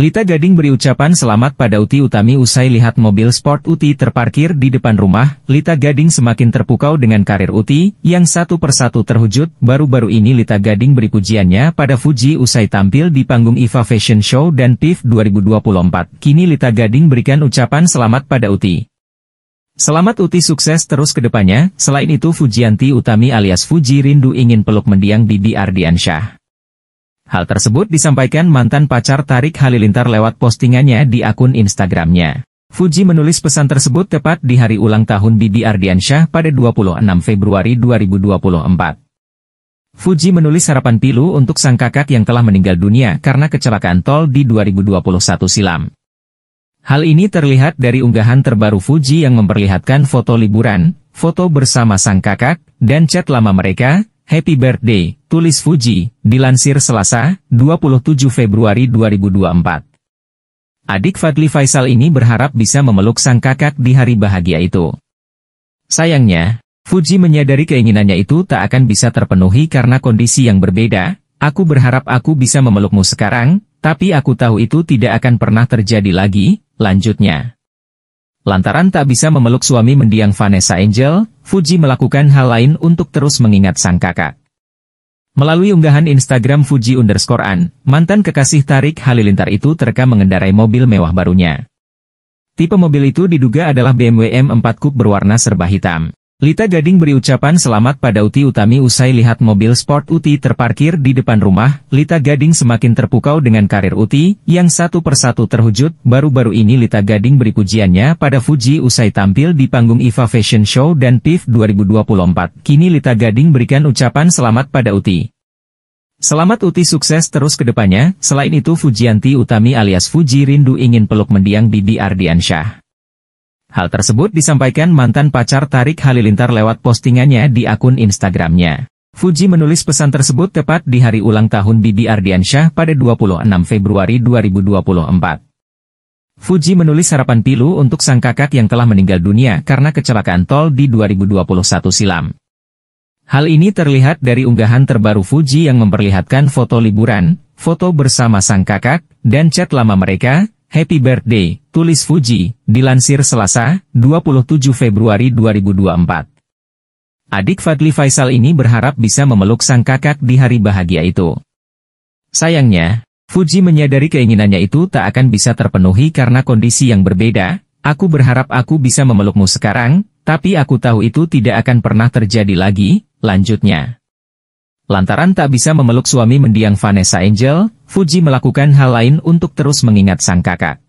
Lita Gading beri ucapan selamat pada Uti Utami usai lihat mobil sport Uti terparkir di depan rumah, Lita Gading semakin terpukau dengan karir Uti, yang satu persatu terwujud, baru-baru ini Lita Gading beri pujiannya pada Fuji usai tampil di panggung IFA Fashion Show dan PIF 2024, kini Lita Gading berikan ucapan selamat pada Uti. Selamat Uti sukses terus ke depannya, selain itu Fujianti Utami alias Fuji rindu ingin peluk mendiang Bibi Ardiansyah. Hal tersebut disampaikan mantan pacar Tarik Halilintar lewat postingannya di akun Instagramnya. Fuji menulis pesan tersebut tepat di hari ulang tahun Bibi Ardiansyah pada 26 Februari 2024. Fuji menulis harapan pilu untuk sang kakak yang telah meninggal dunia karena kecelakaan tol di 2021 silam. Hal ini terlihat dari unggahan terbaru Fuji yang memperlihatkan foto liburan, foto bersama sang kakak, dan chat lama mereka, Happy Birthday, tulis Fuji, dilansir Selasa, 27 Februari 2024. Adik Fadli Faisal ini berharap bisa memeluk sang kakak di hari bahagia itu. Sayangnya, Fuji menyadari keinginannya itu tak akan bisa terpenuhi karena kondisi yang berbeda, aku berharap aku bisa memelukmu sekarang, tapi aku tahu itu tidak akan pernah terjadi lagi, lanjutnya. Lantaran tak bisa memeluk suami mendiang Vanessa Angel, Fuji melakukan hal lain untuk terus mengingat sang kakak. Melalui unggahan Instagram Fuji underscore An, mantan kekasih Tarik Halilintar itu terekam mengendarai mobil mewah barunya. Tipe mobil itu diduga adalah BMW M4 Coupe berwarna serba hitam. Lita Gading beri ucapan selamat pada Uti Utami usai lihat mobil sport Uti terparkir di depan rumah, Lita Gading semakin terpukau dengan karir Uti, yang satu persatu terwujud, baru-baru ini Lita Gading beri pujiannya pada Fuji usai tampil di panggung IFA Fashion Show dan PIF 2024, kini Lita Gading berikan ucapan selamat pada Uti. Selamat Uti sukses terus ke depannya, selain itu Fujianti Utami alias Fuji rindu ingin peluk mendiang Bibi Ardiansyah. Hal tersebut disampaikan mantan pacar Tarik Halilintar lewat postingannya di akun Instagramnya. Fuji menulis pesan tersebut tepat di hari ulang tahun Bibi Ardiansyah pada 26 Februari 2024. Fuji menulis harapan pilu untuk sang kakak yang telah meninggal dunia karena kecelakaan tol di 2021 silam. Hal ini terlihat dari unggahan terbaru Fuji yang memperlihatkan foto liburan, foto bersama sang kakak, dan chat lama mereka, Happy Birthday, tulis Fuji, dilansir Selasa, 27 Februari 2024. Adik Fadli Faisal ini berharap bisa memeluk sang kakak di hari bahagia itu. Sayangnya, Fuji menyadari keinginannya itu tak akan bisa terpenuhi karena kondisi yang berbeda, aku berharap aku bisa memelukmu sekarang, tapi aku tahu itu tidak akan pernah terjadi lagi, lanjutnya. Lantaran tak bisa memeluk suami mendiang Vanessa Angel, Fuji melakukan hal lain untuk terus mengingat sang kakak.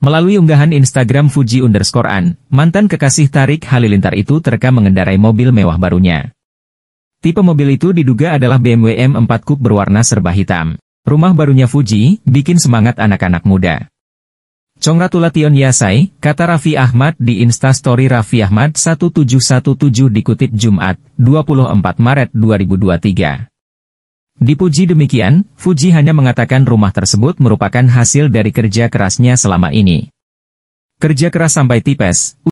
Melalui unggahan Instagram Fuji underscore an, mantan kekasih Tarik Halilintar itu terekam mengendarai mobil mewah barunya. Tipe mobil itu diduga adalah BMW M4 Coupe berwarna serba hitam. Rumah barunya Fuji, bikin semangat anak-anak muda. Congratulations Yasai, kata Raffi Ahmad di Instastory Raffi Ahmad 1717 dikutip Jumat, 24 Maret 2023. Dipuji demikian, Fuji hanya mengatakan rumah tersebut merupakan hasil dari kerja kerasnya selama ini. Kerja keras sampai tipes,